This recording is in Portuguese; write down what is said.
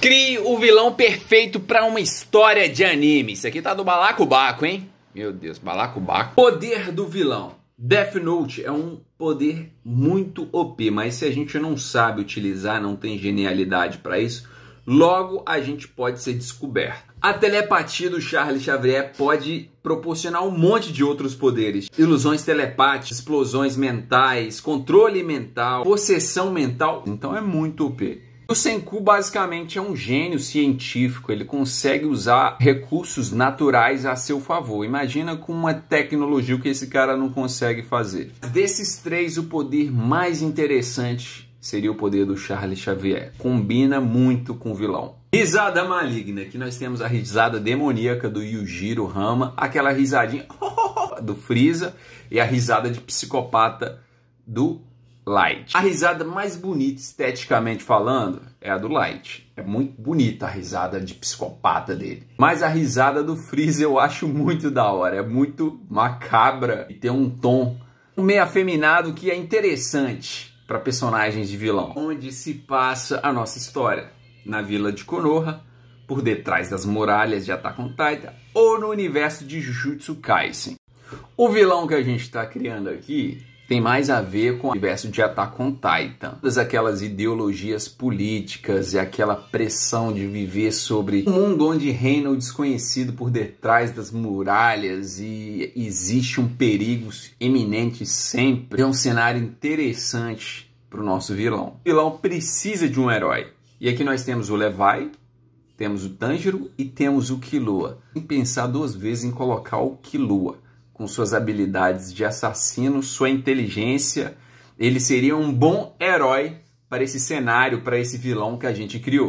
Crie o vilão perfeito para uma história de anime. Isso aqui tá do Balacobaco, hein? Meu Deus, Balacobaco. Poder do vilão. Death Note é um poder muito OP, mas se a gente não sabe utilizar, não tem genialidade para isso, logo a gente pode ser descoberto. A telepatia do Charles Xavier pode proporcionar um monte de outros poderes: ilusões telepáticas, explosões mentais, controle mental, possessão mental. Então é muito OP. O Senku basicamente é um gênio científico, ele consegue usar recursos naturais a seu favor. Imagina com uma tecnologia o que esse cara não consegue fazer. Desses três, o poder mais interessante seria o poder do Charles Xavier. Combina muito com o vilão. Risada maligna, que nós temos a risada demoníaca do Yujiro Hama, aquela risadinha do Freeza e a risada de psicopata do Light. A risada mais bonita esteticamente falando é a do Light. É muito bonita a risada de psicopata dele. Mas a risada do Freeze eu acho muito da hora. É muito macabra e tem um tom meio afeminado que é interessante para personagens de vilão. Onde se passa a nossa história? Na vila de Konoha, por detrás das muralhas de Attack on Titan ou no universo de Jujutsu Kaisen. O vilão que a gente está criando aqui tem mais a ver com o universo de Attack on Titan. Todas aquelas ideologias políticas e aquela pressão de viver sobre um mundo onde reina o desconhecido por detrás das muralhas e existe um perigo iminente sempre. É um cenário interessante para o nosso vilão. O vilão precisa de um herói. E aqui nós temos o Levi, temos o Tanjiro e temos o Killua. que pensar duas vezes em colocar o Killua com suas habilidades de assassino, sua inteligência, ele seria um bom herói para esse cenário, para esse vilão que a gente criou.